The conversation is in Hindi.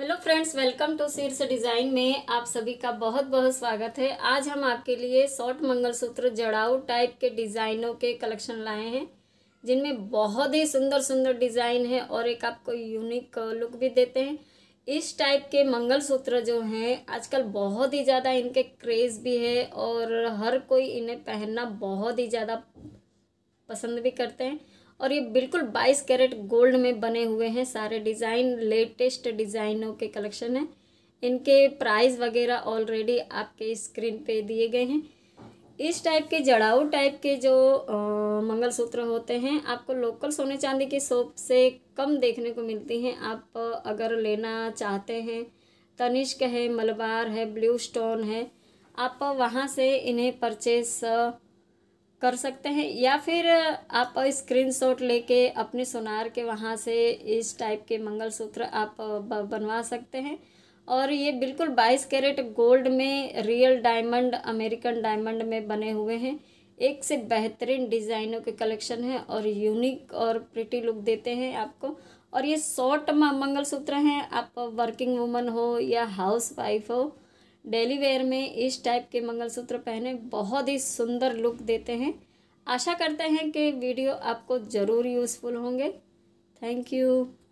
hello friends welcome to Shirsh design में आप सभी का बहुत बहुत स्वागत है आज हम आपके लिए शॉर्ट मंगलसूत्र जड़ाऊ टाइप के डिज़ाइनों के कलेक्शन लाए हैं जिनमें बहुत ही सुंदर सुंदर डिज़ाइन है और एक आपको यूनिक लुक भी देते हैं इस टाइप के मंगलसूत्र जो हैं आजकल बहुत ही ज़्यादा इनके क्रेज़ भी है और हर कोई इन्हें पहनना बहुत ही ज़्यादा पसंद भी करते हैं और ये बिल्कुल 22 कैरेट गोल्ड में बने हुए हैं सारे डिज़ाइन लेटेस्ट डिज़ाइनों के कलेक्शन हैं इनके प्राइस वगैरह ऑलरेडी आपके स्क्रीन पे दिए गए हैं इस टाइप के जड़ाऊ टाइप के जो आ, मंगलसूत्र होते हैं आपको लोकल सोने चांदी की सोप से कम देखने को मिलती हैं आप अगर लेना चाहते हैं तनिष्क है मलबार है ब्लू स्टोन है आप वहाँ से इन्हें परचेस कर सकते हैं या फिर आप स्क्रीनशॉट लेके अपने सोनार के वहाँ से इस टाइप के मंगलसूत्र आप बनवा सकते हैं और ये बिल्कुल 22 कैरेट गोल्ड में रियल डायमंड अमेरिकन डायमंड में बने हुए हैं एक से बेहतरीन डिज़ाइनों के कलेक्शन हैं और यूनिक और प्रिटी लुक देते हैं आपको और ये शॉर्ट मंगलसूत्र हैं आप वर्किंग वूमन हो या हाउस वाइफ हो डेली वेयर में इस टाइप के मंगलसूत्र पहने बहुत ही सुंदर लुक देते हैं आशा करते हैं कि वीडियो आपको ज़रूर यूज़फुल होंगे थैंक यू